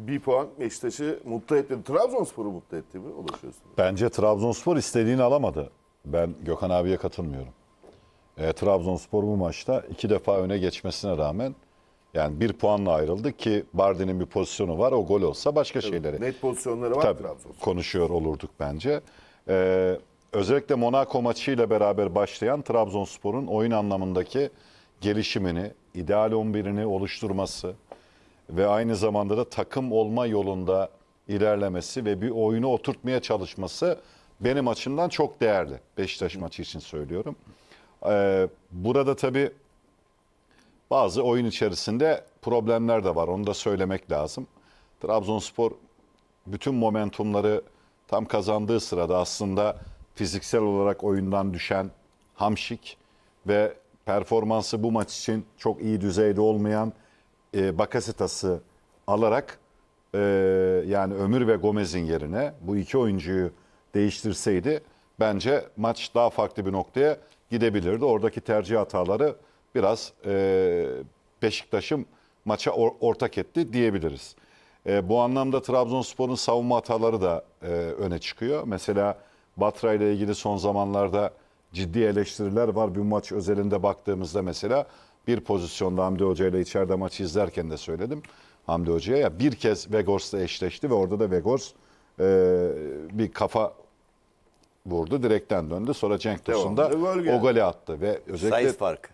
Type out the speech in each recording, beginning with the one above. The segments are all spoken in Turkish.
Bir puan Beşiktaş'ı mutlu etti. Trabzonspor'u mutlu etti mi? O da Bence Trabzonspor istediğini alamadı. Ben Gökhan abiye katılmıyorum. E, Trabzonspor bu maçta iki defa öne geçmesine rağmen yani bir puanla ayrıldı ki Bardi'nin bir pozisyonu var. O gol olsa başka evet, şeyleri. Net pozisyonları var Trabzonspor. Konuşuyor olurduk bence. Ee, özellikle Monaco maçıyla beraber başlayan Trabzonspor'un oyun anlamındaki gelişimini, ideal 11'ini oluşturması, ve aynı zamanda da takım olma yolunda ilerlemesi ve bir oyunu oturtmaya çalışması benim açımdan çok değerli. Beşiktaş maçı için söylüyorum. Ee, burada tabii bazı oyun içerisinde problemler de var. Onu da söylemek lazım. Trabzonspor bütün momentumları tam kazandığı sırada aslında fiziksel olarak oyundan düşen Hamşik ve performansı bu maç için çok iyi düzeyde olmayan e, Bakasetas'ı alarak e, yani Ömür ve Gomez'in yerine bu iki oyuncuyu değiştirseydi bence maç daha farklı bir noktaya gidebilirdi. Oradaki tercih hataları biraz e, Beşiktaş'ın maça or ortak etti diyebiliriz. E, bu anlamda Trabzonspor'un savunma hataları da e, öne çıkıyor. Mesela Batra ile ilgili son zamanlarda ciddi eleştiriler var. Bir maç özelinde baktığımızda mesela bir pozisyonda Hamdi Hoca ile içeride maçı izlerken de söyledim. Hamdi Hoca'ya ya bir kez Vegors'la eşleşti ve orada da Vegors e, bir kafa vurdu. Direkten döndü. Sonra Cenk tosunda da o golü attı. Ve özellikle... size farkı.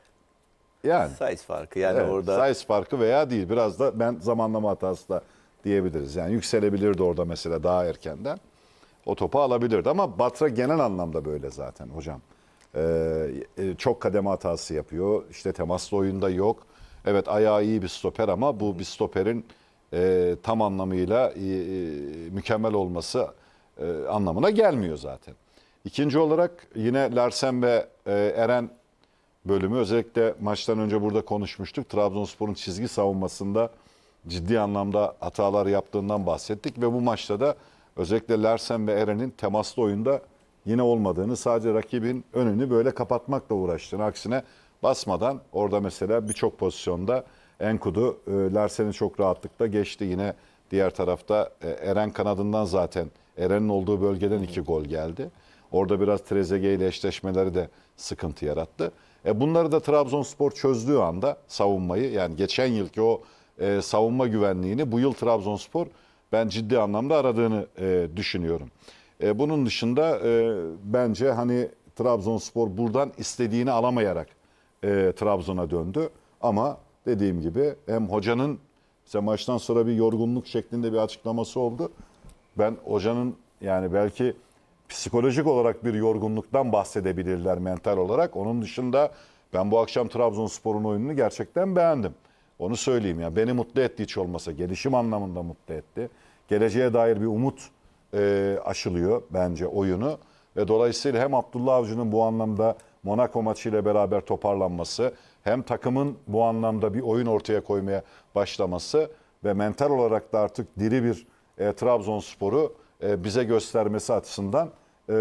Yani. size farkı yani evet, orada. size farkı veya değil. Biraz da ben zamanlama hatası da diyebiliriz. Yani yükselebilirdi orada mesela daha erkenden. O topu alabilirdi ama Batra genel anlamda böyle zaten hocam. Ee, e, çok kademe hatası yapıyor. İşte temaslı oyunda yok. Evet ayağı iyi bir stoper ama bu bir stoperin e, tam anlamıyla e, mükemmel olması anlamına gelmiyor zaten. İkinci olarak yine Larsen ve Eren bölümü özellikle maçtan önce burada konuşmuştuk. Trabzonspor'un çizgi savunmasında ciddi anlamda hatalar yaptığından bahsettik ve bu maçta da özellikle Larsen ve Eren'in temaslı oyunda yine olmadığını sadece rakibin önünü böyle kapatmakla uğraştığını aksine basmadan orada mesela birçok pozisyonda Enkudu e, Larsen'i çok rahatlıkla geçti. Yine diğer tarafta e, Eren kanadından zaten Eren'in olduğu bölgeden iki gol geldi. Orada biraz Trezeguet ile eşleşmeleri de sıkıntı yarattı. E bunları da Trabzonspor çözdüğü anda savunmayı yani geçen yılki o e, savunma güvenliğini bu yıl Trabzonspor ben ciddi anlamda aradığını e, düşünüyorum. E, bunun dışında e, bence hani Trabzonspor buradan istediğini alamayarak e, Trabzon'a döndü. Ama dediğim gibi hem hocanın işte maçtan sonra bir yorgunluk şeklinde bir açıklaması oldu. Ben hocanın yani belki psikolojik olarak bir yorgunluktan bahsedebilirler mental olarak. Onun dışında ben bu akşam Trabzonspor'un oyununu gerçekten beğendim. Onu söyleyeyim ya. Beni mutlu etti hiç olmasa. Gelişim anlamında mutlu etti. Geleceğe dair bir umut e, aşılıyor bence oyunu. Ve dolayısıyla hem Abdullah Avcı'nın bu anlamda Monaco maçıyla beraber toparlanması hem takımın bu anlamda bir oyun ortaya koymaya başlaması ve mental olarak da artık diri bir e, Trabzonspor'u e, bize göstermesi açısından e,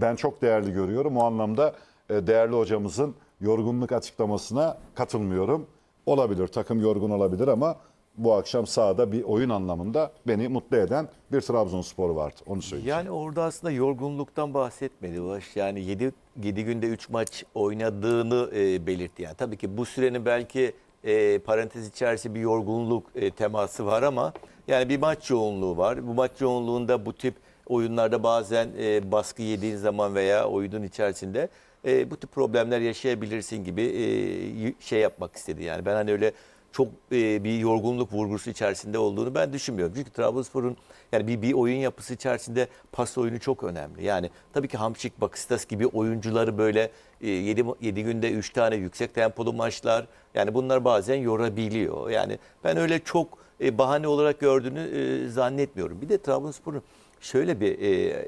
ben çok değerli görüyorum. O anlamda e, değerli hocamızın yorgunluk açıklamasına katılmıyorum. Olabilir, takım yorgun olabilir ama bu akşam sahada bir oyun anlamında beni mutlu eden bir Trabzonspor vardı. Onu söyleyeceğim. Yani orada aslında yorgunluktan bahsetmedi Ulaş. Yani 7, 7 günde 3 maç oynadığını e, belirtti. Yani tabii ki bu sürenin belki e, parantez içerisinde bir yorgunluk e, teması var ama yani bir maç yoğunluğu var. Bu maç yoğunluğunda bu tip oyunlarda bazen e, baskı yediğin zaman veya oyunun içerisinde e, bu tip problemler yaşayabilirsin gibi e, şey yapmak istedi. Yani ben hani öyle çok e, bir yorgunluk vurgusu içerisinde olduğunu ben düşünmüyorum. Çünkü Trabzonspor'un yani bir, bir oyun yapısı içerisinde pas oyunu çok önemli. Yani tabii ki Hamşik, Bakistas gibi oyuncuları böyle 7, e, 7 günde 3 tane yüksek tempolu maçlar yani bunlar bazen yorabiliyor. Yani ben öyle çok e, bahane olarak gördüğünü e, zannetmiyorum. Bir de Trabzonspor'un şöyle bir e,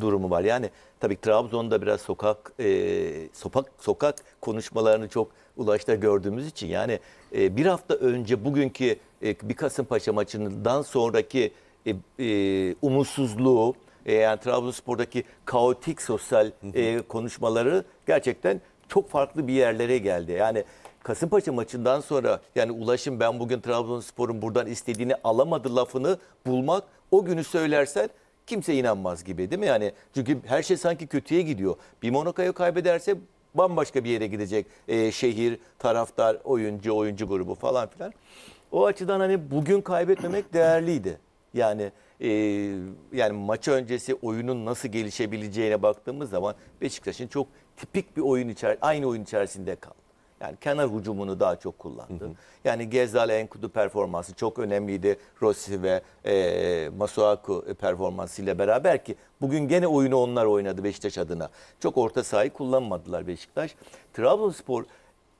durumu var. Yani tabii Trabzon'da biraz sokak e, sokak sokak konuşmalarını çok ulaşta gördüğümüz için yani e, bir hafta önce bugünkü e, bir Kasımpaşa maçından sonraki e, e, umutsuzluğu e, yani Trabzonspor'daki kaotik sosyal e, konuşmaları gerçekten çok farklı bir yerlere geldi. Yani Kasımpaşa maçından sonra yani ulaşım ben bugün Trabzonspor'un buradan istediğini alamadı lafını bulmak o günü söylersen kimse inanmaz gibi değil mi? Yani çünkü her şey sanki kötüye gidiyor. Bir Monaco'yu kaybederse bambaşka bir yere gidecek. E, şehir, taraftar, oyuncu, oyuncu grubu falan filan. O açıdan hani bugün kaybetmemek değerliydi. Yani e, yani maç öncesi oyunun nasıl gelişebileceğine baktığımız zaman Beşiktaş'ın çok tipik bir oyun içer aynı oyun içerisinde kal. Yani kenar hücumunu daha çok kullandı. Hı hı. Yani Gezal Enkudu performansı çok önemliydi. Rossi ve e, Masuaku performansıyla beraber ki bugün gene oyunu onlar oynadı Beşiktaş adına. Çok orta sahayı kullanmadılar Beşiktaş. Trabzonspor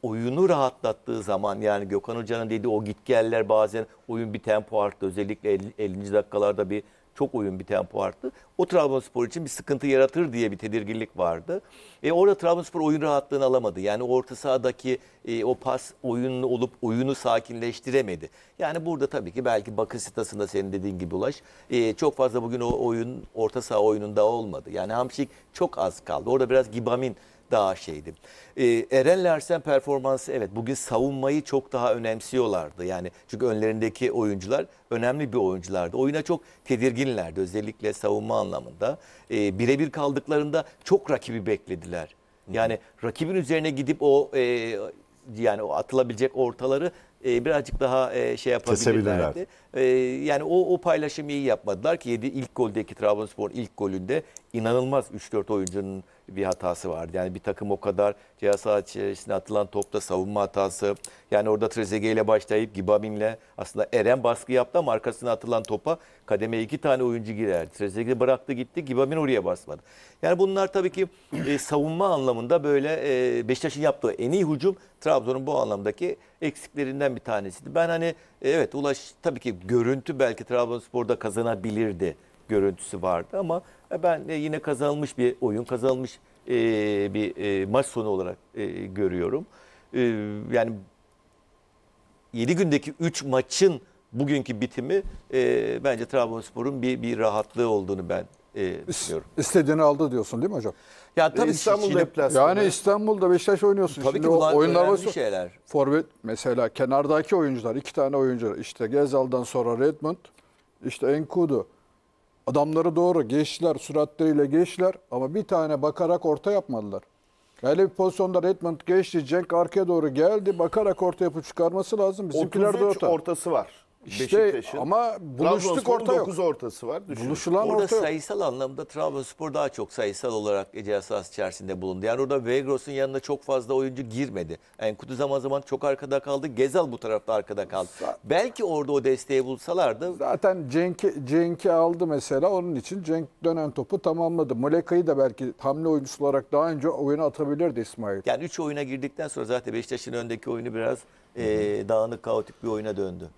oyunu rahatlattığı zaman yani Gökhan Hoca'nın dediği o git geller bazen oyun bir tempo arttı. Özellikle 50. dakikalarda bir çok oyun bir tempo arttı. O Trabzonspor için bir sıkıntı yaratır diye bir tedirginlik vardı. E orada Trabzonspor oyun rahatlığını alamadı. Yani orta sahadaki e, o pas oyunlu olup oyunu sakinleştiremedi. Yani burada tabii ki belki bakış sitasında senin dediğin gibi Ulaş e, çok fazla bugün o oyun orta saha oyununda olmadı. Yani Hamşik çok az kaldı. Orada biraz Gibamin daha şeydi. E, Eren Larsen performansı evet bugün savunmayı çok daha önemsiyorlardı. Yani çünkü önlerindeki oyuncular önemli bir oyunculardı. Oyuna çok tedirginlerdi özellikle savunma anlamında. E, Birebir kaldıklarında çok rakibi beklediler. Yani Hı. rakibin üzerine gidip o e, yani o atılabilecek ortaları e, birazcık daha e, şey yapabilirlerdi. E, yani o, o paylaşımı iyi yapmadılar ki yedi ilk goldeki Trabzonspor ilk golünde inanılmaz 3-4 oyuncunun bir hatası vardı. Yani bir takım o kadar cihaz içerisinde atılan topta savunma hatası. Yani orada Trezeguet ile başlayıp Gibamin'le aslında Eren baskı yaptı ama arkasına atılan topa kademeye iki tane oyuncu girerdi. Trezeguet bıraktı gitti Gibamin oraya basmadı. Yani bunlar tabii ki e, savunma anlamında böyle e, Beşiktaş'ın yaptığı en iyi hücum Trabzon'un bu anlamdaki eksiklerinden bir tanesiydi. Ben hani e, evet Ulaş tabii ki görüntü belki Trabzonspor'da kazanabilirdi görüntüsü vardı ama e, ben yine kazanılmış bir oyun, kazanılmış e, bir e, maç sonu olarak görüyorum. Yani 7 gündeki 3 maçın bugünkü bitimi bence Trabzonspor'un bir, bir rahatlığı olduğunu ben e, düşünüyorum. İstediğini aldı diyorsun değil mi hocam? Ya tabii İstanbul'da. İstanbul Yani İstanbul'da Beşiktaş oynuyorsun. Tabii Şimdi ki o oyunlar önemli şeyler. Forvet mesela kenardaki oyuncular iki tane oyuncu işte Gezal'dan sonra Redmond işte Enkudu. Adamları doğru geçtiler, süratleriyle geçtiler ama bir tane bakarak orta yapmadılar. Öyle bir pozisyonda Redmond geçti, Cenk arkaya doğru geldi, bakarak orta yapıp çıkarması lazım. Bizimkiler 33 de orta. ortası var. İşte ama buluştuk orta yok. ortası var. Düşünün. Buluşulan orada orta sayısal anlamda Trabzonspor daha çok sayısal olarak Ece içerisinde bulundu. Yani orada Vegros'un yanına çok fazla oyuncu girmedi. Yani Kutu zaman zaman çok arkada kaldı. Gezal bu tarafta arkada kaldı. Zaten, Belki orada o desteği bulsalardı. Zaten Cenk'i Cenk aldı mesela. Onun için Cenk dönen topu tamamladı. Muleka'yı da belki hamle oyuncusu olarak daha önce oyuna atabilirdi İsmail. Yani 3 oyuna girdikten sonra zaten Beşiktaş'ın öndeki oyunu biraz e, dağınık kaotik bir oyuna döndü.